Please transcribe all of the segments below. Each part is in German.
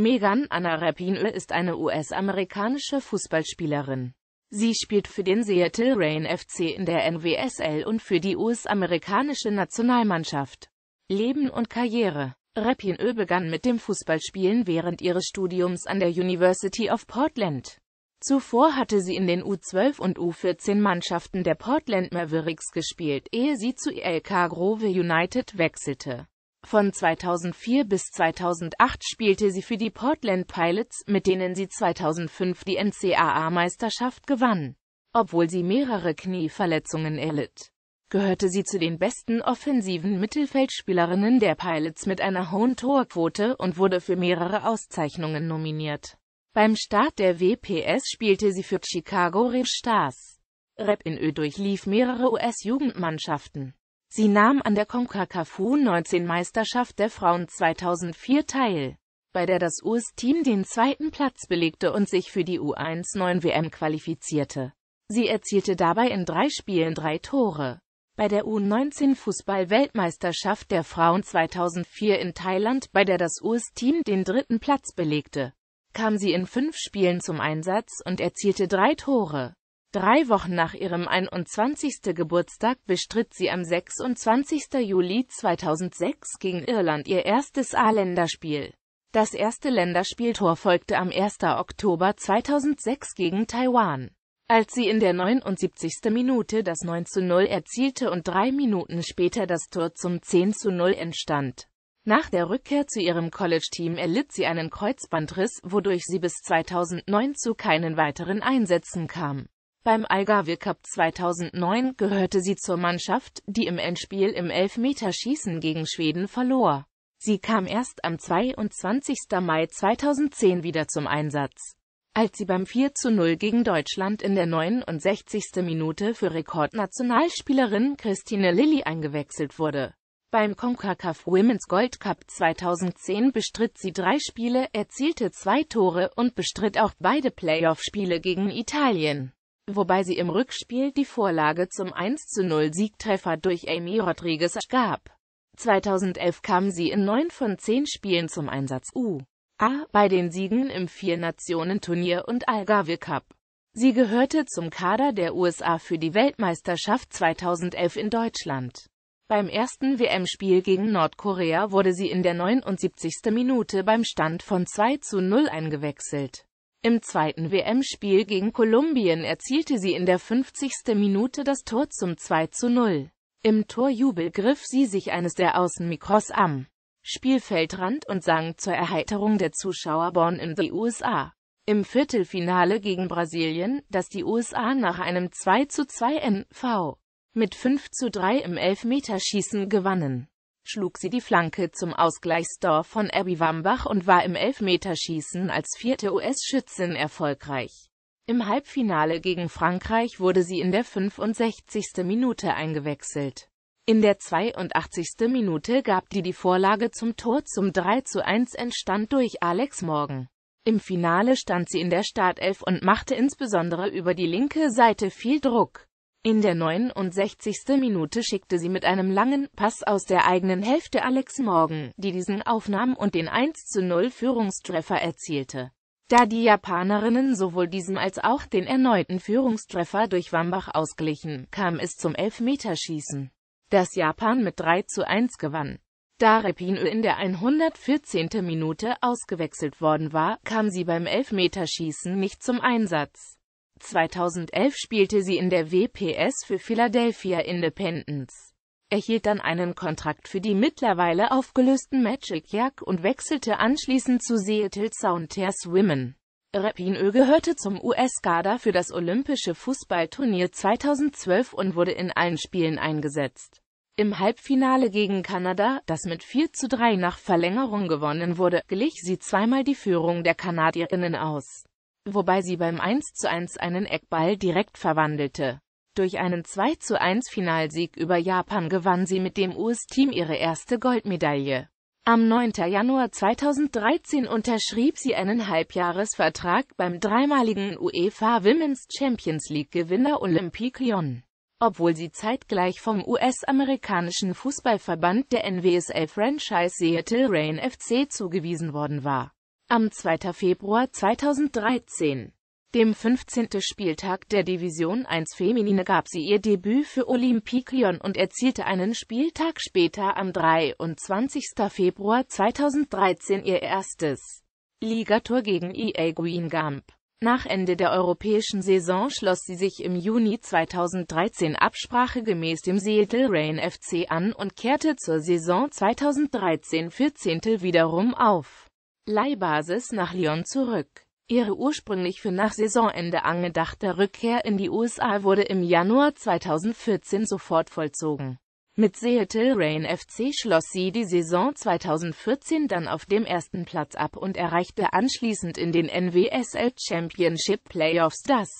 Megan Anna Rapinoe ist eine US-amerikanische Fußballspielerin. Sie spielt für den Seattle Rain FC in der NWSL und für die US-amerikanische Nationalmannschaft. Leben und Karriere Rapinoe begann mit dem Fußballspielen während ihres Studiums an der University of Portland. Zuvor hatte sie in den U12 und U14 Mannschaften der Portland Mavericks gespielt, ehe sie zu LK Grove United wechselte. Von 2004 bis 2008 spielte sie für die Portland Pilots, mit denen sie 2005 die NCAA-Meisterschaft gewann. Obwohl sie mehrere Knieverletzungen erlitt, gehörte sie zu den besten offensiven Mittelfeldspielerinnen der Pilots mit einer hohen Torquote und wurde für mehrere Auszeichnungen nominiert. Beim Start der WPS spielte sie für Chicago Red Stars. Rep in Ö durchlief mehrere US-Jugendmannschaften. Sie nahm an der CONCACAF-U-19-Meisterschaft der Frauen 2004 teil, bei der das US-Team den zweiten Platz belegte und sich für die U19-WM qualifizierte. Sie erzielte dabei in drei Spielen drei Tore. Bei der U19-Fußball-Weltmeisterschaft der Frauen 2004 in Thailand, bei der das US-Team den dritten Platz belegte, kam sie in fünf Spielen zum Einsatz und erzielte drei Tore. Drei Wochen nach ihrem 21. Geburtstag bestritt sie am 26. Juli 2006 gegen Irland ihr erstes A-Länderspiel. Das erste Länderspieltor folgte am 1. Oktober 2006 gegen Taiwan, als sie in der 79. Minute das 9 zu 0 erzielte und drei Minuten später das Tor zum 10 zu 0 entstand. Nach der Rückkehr zu ihrem College-Team erlitt sie einen Kreuzbandriss, wodurch sie bis 2009 zu keinen weiteren Einsätzen kam. Beim Algarve Cup 2009 gehörte sie zur Mannschaft, die im Endspiel im Elfmeterschießen gegen Schweden verlor. Sie kam erst am 22. Mai 2010 wieder zum Einsatz, als sie beim 4 zu 0 gegen Deutschland in der 69. Minute für Rekordnationalspielerin Christine Lilly eingewechselt wurde. Beim CONCACAF Women's Gold Cup 2010 bestritt sie drei Spiele, erzielte zwei Tore und bestritt auch beide Playoff-Spiele gegen Italien wobei sie im Rückspiel die Vorlage zum 1-0-Siegtreffer durch Amy Rodriguez gab. 2011 kam sie in neun von zehn Spielen zum Einsatz U. A bei den Siegen im Vier-Nationen-Turnier und Algarve Cup. Sie gehörte zum Kader der USA für die Weltmeisterschaft 2011 in Deutschland. Beim ersten WM-Spiel gegen Nordkorea wurde sie in der 79. Minute beim Stand von 2 zu 0 eingewechselt. Im zweiten WM-Spiel gegen Kolumbien erzielte sie in der 50. Minute das Tor zum 2 zu 0. Im Torjubel griff sie sich eines der Außenmikros am Spielfeldrand und sang zur Erheiterung der Zuschauer Born in the USA. Im Viertelfinale gegen Brasilien, das die USA nach einem 2 zu 2 NV mit 5 zu 3 im Elfmeterschießen gewannen schlug sie die Flanke zum Ausgleichstor von Abby Wambach und war im Elfmeterschießen als vierte US-Schützin erfolgreich. Im Halbfinale gegen Frankreich wurde sie in der 65. Minute eingewechselt. In der 82. Minute gab die die Vorlage zum Tor zum 3 zu 1 entstand durch Alex Morgan. Im Finale stand sie in der Startelf und machte insbesondere über die linke Seite viel Druck. In der 69. Minute schickte sie mit einem langen Pass aus der eigenen Hälfte Alex Morgan, die diesen aufnahm und den 1-0 zu Führungstreffer erzielte. Da die Japanerinnen sowohl diesen als auch den erneuten Führungstreffer durch Wambach ausglichen, kam es zum Elfmeterschießen, das Japan mit 3 zu 1 gewann. Da Repinö in der 114. Minute ausgewechselt worden war, kam sie beim Elfmeterschießen nicht zum Einsatz. 2011 spielte sie in der WPS für Philadelphia Independence, erhielt dann einen Kontrakt für die mittlerweile aufgelösten Magic Jack und wechselte anschließend zu Seattle Sounders Women. Rapinoe gehörte zum US-Kader für das Olympische Fußballturnier 2012 und wurde in allen Spielen eingesetzt. Im Halbfinale gegen Kanada, das mit 4 zu 3 nach Verlängerung gewonnen wurde, glich sie zweimal die Führung der Kanadierinnen aus wobei sie beim 1 zu 1 einen Eckball direkt verwandelte. Durch einen 2 zu 1 Finalsieg über Japan gewann sie mit dem US-Team ihre erste Goldmedaille. Am 9. Januar 2013 unterschrieb sie einen Halbjahresvertrag beim dreimaligen UEFA Women's Champions League Gewinner Olympique Lyon. Obwohl sie zeitgleich vom US-amerikanischen Fußballverband der NWSL-Franchise Seattle Rain FC zugewiesen worden war. Am 2. Februar 2013, dem 15. Spieltag der Division 1 Feminine gab sie ihr Debüt für Olympique Lyon und erzielte einen Spieltag später am 23. Februar 2013 ihr erstes Ligator gegen EA Green Gump. Nach Ende der europäischen Saison schloss sie sich im Juni 2013 absprachegemäß dem Seattle Rain FC an und kehrte zur Saison 2013-14 wiederum auf. Leihbasis nach Lyon zurück. Ihre ursprünglich für nach Saisonende angedachte Rückkehr in die USA wurde im Januar 2014 sofort vollzogen. Mit Seattle Rain FC schloss sie die Saison 2014 dann auf dem ersten Platz ab und erreichte anschließend in den NWSL Championship Playoffs das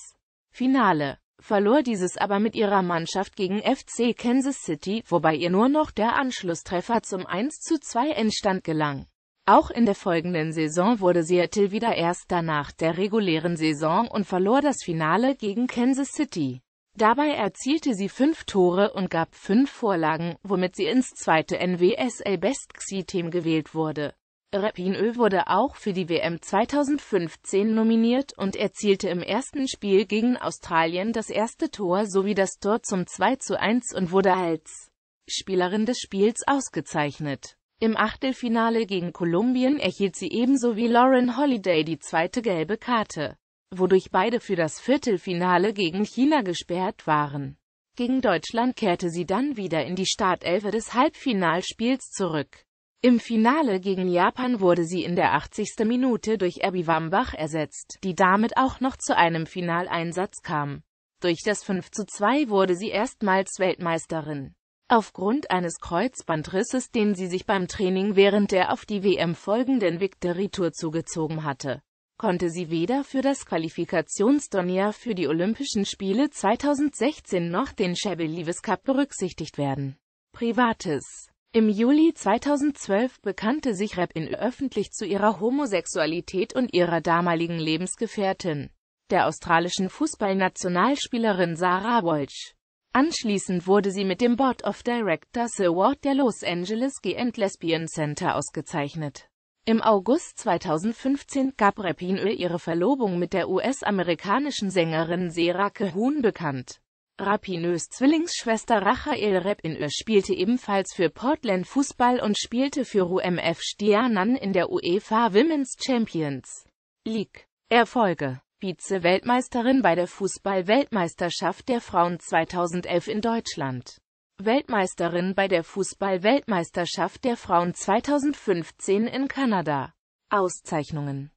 Finale, verlor dieses aber mit ihrer Mannschaft gegen FC Kansas City, wobei ihr nur noch der Anschlusstreffer zum 1 zu 2 Endstand gelang. Auch in der folgenden Saison wurde Seattle wieder Erster nach der regulären Saison und verlor das Finale gegen Kansas City. Dabei erzielte sie fünf Tore und gab fünf Vorlagen, womit sie ins zweite NWSL Best Xi-Team gewählt wurde. Repinö wurde auch für die WM 2015 nominiert und erzielte im ersten Spiel gegen Australien das erste Tor sowie das Tor zum 2 zu 1 und wurde als Spielerin des Spiels ausgezeichnet. Im Achtelfinale gegen Kolumbien erhielt sie ebenso wie Lauren Holiday die zweite gelbe Karte, wodurch beide für das Viertelfinale gegen China gesperrt waren. Gegen Deutschland kehrte sie dann wieder in die Startelfe des Halbfinalspiels zurück. Im Finale gegen Japan wurde sie in der 80. Minute durch Abby Wambach ersetzt, die damit auch noch zu einem Finaleinsatz kam. Durch das 5 zu 2 wurde sie erstmals Weltmeisterin. Aufgrund eines Kreuzbandrisses, den sie sich beim Training während der auf die WM folgenden Victory Tour zugezogen hatte, konnte sie weder für das Qualifikationsturnier für die Olympischen Spiele 2016 noch den Chebyshev Cup berücksichtigt werden. Privates im Juli 2012 bekannte sich Repin öffentlich zu ihrer Homosexualität und ihrer damaligen Lebensgefährtin, der australischen Fußballnationalspielerin Sarah Walsh. Anschließend wurde sie mit dem Board of Directors Award der Los Angeles Gay and Lesbian Center ausgezeichnet. Im August 2015 gab Rapinoe ihre Verlobung mit der US-amerikanischen Sängerin Sarah Cahoon bekannt. Rapinoes Zwillingsschwester Rachael Rapinoe spielte ebenfalls für Portland Fußball und spielte für UMF Stianan in der UEFA Women's Champions League. Erfolge Vize-Weltmeisterin bei der Fußball-Weltmeisterschaft der Frauen 2011 in Deutschland. Weltmeisterin bei der Fußball-Weltmeisterschaft der Frauen 2015 in Kanada. Auszeichnungen